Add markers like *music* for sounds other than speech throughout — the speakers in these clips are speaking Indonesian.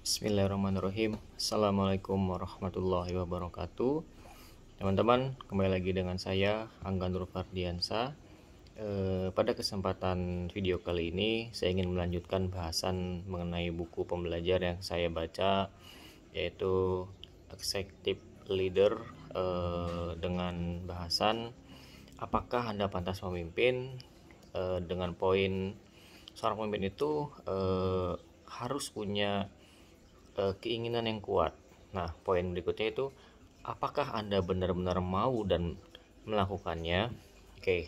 Bismillahirrahmanirrahim Assalamualaikum warahmatullahi wabarakatuh Teman-teman, kembali lagi dengan saya Angga Nur Fardiansa e, Pada kesempatan video kali ini Saya ingin melanjutkan bahasan mengenai buku pembelajar yang saya baca Yaitu Executive Leader e, Dengan bahasan Apakah Anda pantas memimpin e, Dengan poin Seorang pemimpin itu e, harus punya e, keinginan yang kuat. Nah, poin berikutnya itu apakah Anda benar-benar mau dan melakukannya? Oke. Okay.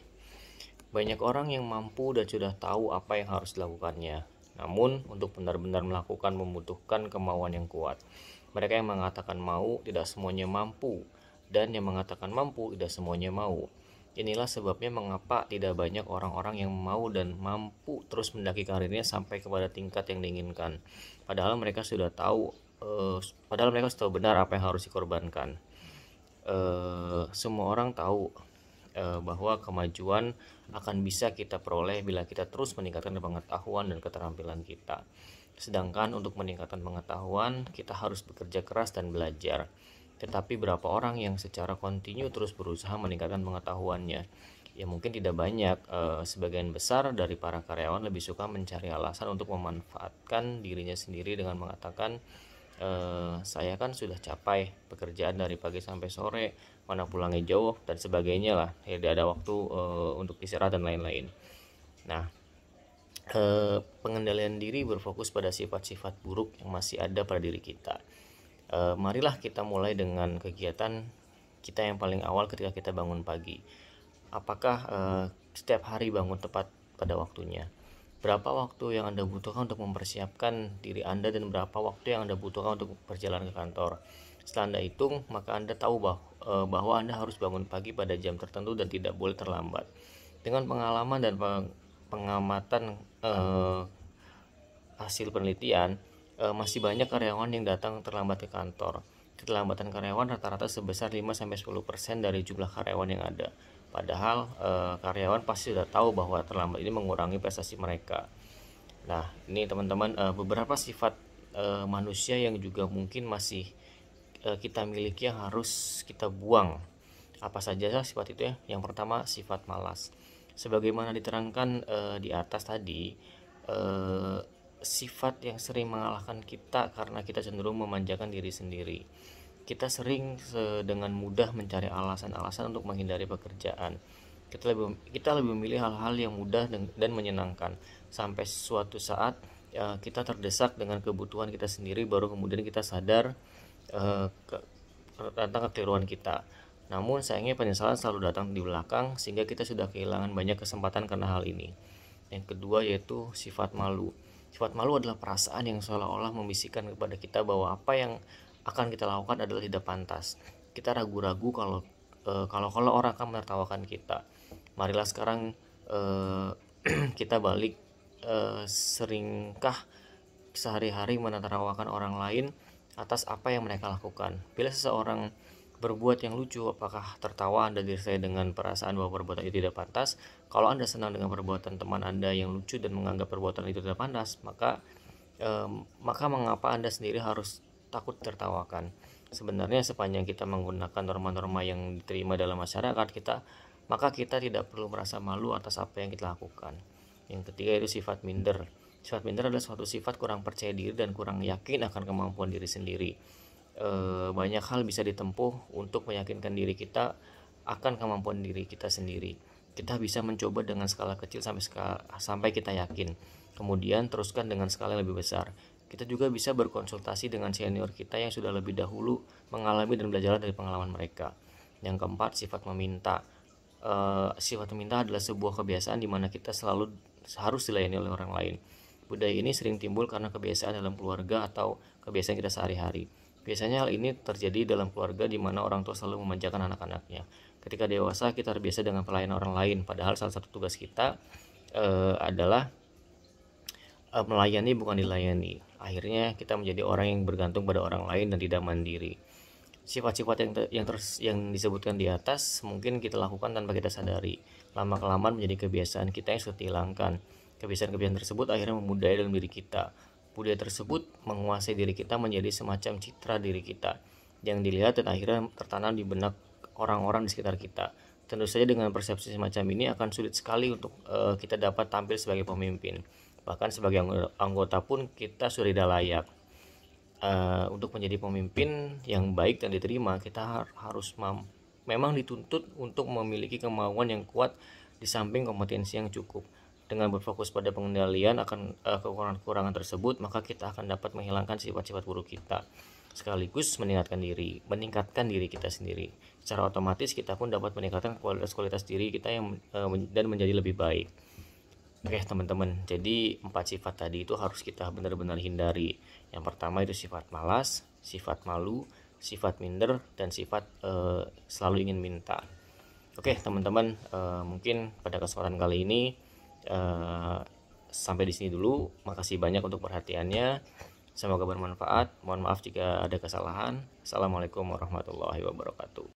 Banyak orang yang mampu dan sudah tahu apa yang harus dilakukannya. Namun, untuk benar-benar melakukan membutuhkan kemauan yang kuat. Mereka yang mengatakan mau tidak semuanya mampu dan yang mengatakan mampu tidak semuanya mau. Inilah sebabnya mengapa tidak banyak orang-orang yang mau dan mampu terus mendaki karirnya sampai kepada tingkat yang diinginkan. Padahal mereka sudah tahu, uh, padahal mereka sudah tahu benar apa yang harus dikorbankan. Uh, semua orang tahu uh, bahwa kemajuan akan bisa kita peroleh bila kita terus meningkatkan pengetahuan dan keterampilan kita. Sedangkan untuk meningkatkan pengetahuan, kita harus bekerja keras dan belajar. Tetapi berapa orang yang secara kontinu terus berusaha meningkatkan pengetahuannya? Ya mungkin tidak banyak. E, sebagian besar dari para karyawan lebih suka mencari alasan untuk memanfaatkan dirinya sendiri dengan mengatakan e, saya kan sudah capai pekerjaan dari pagi sampai sore, mana pulangnya jauh dan sebagainya lah. Ya, tidak ada waktu e, untuk istirahat dan lain-lain. Nah, e, pengendalian diri berfokus pada sifat-sifat buruk yang masih ada pada diri kita e, marilah kita mulai dengan kegiatan kita yang paling awal ketika kita bangun pagi. Apakah e, setiap hari bangun tepat pada waktunya? Berapa waktu yang Anda butuhkan untuk mempersiapkan diri Anda dan berapa waktu yang Anda butuhkan untuk berjalan ke kantor? Setelah Anda hitung, maka Anda tahu bahwa, eh, bahwa Anda harus bangun pagi pada jam tertentu dan tidak boleh terlambat. Dengan pengalaman dan pengamatan eh, hasil penelitian, e, masih banyak karyawan yang datang terlambat ke kantor. Keterlambatan karyawan rata-rata sebesar 5-10% dari jumlah karyawan yang ada. Padahal e, karyawan pasti sudah tahu bahwa terlambat ini mengurangi prestasi mereka. Nah, ini teman-teman e, beberapa sifat e, manusia yang juga mungkin masih e, kita miliki yang harus kita buang. Apa saja sifat itu ya? Yang pertama sifat malas. Sebagaimana diterangkan e, di atas tadi, sifat yang sering mengalahkan kita karena kita cenderung memanjakan diri sendiri. Kita sering dengan mudah mencari alasan-alasan untuk menghindari pekerjaan. Kita lebih kita lebih memilih hal-hal yang mudah dan, menyenangkan sampai suatu saat ya, kita terdesak dengan kebutuhan kita sendiri baru kemudian kita sadar uh, ke, tentang kekeliruan kita. Namun sayangnya penyesalan selalu datang di belakang sehingga kita sudah kehilangan banyak kesempatan karena hal ini. Yang kedua yaitu sifat malu. Sifat malu adalah perasaan yang seolah-olah membisikkan kepada kita bahwa apa yang akan kita lakukan adalah tidak pantas. Kita ragu-ragu kalau e, kalau kalau orang akan menertawakan kita. Marilah sekarang e, *clears throat* kita balik e, seringkah sehari-hari menertawakan orang lain atas apa yang mereka lakukan. Bila seseorang berbuat yang lucu, apakah tertawa Anda disertai dengan perasaan bahwa perbuatan itu tidak pantas? Kalau Anda senang dengan perbuatan teman Anda yang lucu dan menganggap perbuatan itu tidak pantas, maka eh, maka mengapa Anda sendiri harus takut tertawakan? Sebenarnya sepanjang kita menggunakan norma-norma yang diterima dalam masyarakat kita, maka kita tidak perlu merasa malu atas apa yang kita lakukan. Yang ketiga itu sifat minder. Sifat minder adalah suatu sifat kurang percaya diri dan kurang yakin akan kemampuan diri sendiri e, banyak hal bisa ditempuh untuk meyakinkan diri kita akan kemampuan diri kita sendiri. Kita bisa mencoba dengan skala kecil sampai sampai kita yakin. Kemudian teruskan dengan skala yang lebih besar. Kita juga bisa berkonsultasi dengan senior kita yang sudah lebih dahulu mengalami dan belajar dari pengalaman mereka. Yang keempat, sifat meminta. E, sifat meminta adalah sebuah kebiasaan di mana kita selalu harus dilayani oleh orang lain. Budaya ini sering timbul karena kebiasaan dalam keluarga atau kebiasaan kita sehari-hari. Biasanya hal ini terjadi dalam keluarga di mana orang tua selalu memanjakan anak-anaknya. Ketika dewasa kita terbiasa dengan pelayanan orang lain, padahal salah satu tugas kita e, adalah e, melayani bukan dilayani. Akhirnya kita menjadi orang yang bergantung pada orang lain dan tidak mandiri. Sifat-sifat yang yang yang disebutkan di atas mungkin kita lakukan tanpa kita sadari. Lama kelamaan menjadi kebiasaan kita yang sudah dihilangkan. Kebiasaan-kebiasaan tersebut akhirnya memudai dalam diri kita budaya tersebut menguasai diri kita menjadi semacam citra diri kita yang dilihat dan akhirnya tertanam di benak orang-orang di sekitar kita. Tentu saja dengan persepsi semacam ini akan sulit sekali untuk uh, kita dapat tampil sebagai pemimpin. Bahkan sebagai anggota pun kita sudah tidak layak. Uh, untuk menjadi pemimpin yang baik dan diterima, kita har harus memang dituntut untuk memiliki kemauan yang kuat di samping kompetensi yang cukup. Dengan berfokus pada pengendalian akan eh, kekurangan-kekurangan tersebut, maka kita akan dapat menghilangkan sifat-sifat buruk kita sekaligus meningkatkan diri, meningkatkan diri kita sendiri. Secara otomatis kita pun dapat meningkatkan kualitas-kualitas diri kita yang eh, dan menjadi lebih baik. Oke teman-teman, jadi empat sifat tadi itu harus kita benar-benar hindari. Yang pertama itu sifat malas, sifat malu, sifat minder, dan sifat uh, selalu ingin minta. Oke teman-teman, uh, mungkin pada kesempatan kali ini Eh, sampai di sini dulu. Makasih banyak untuk perhatiannya. Semoga bermanfaat. Mohon maaf jika ada kesalahan. Assalamualaikum warahmatullahi wabarakatuh.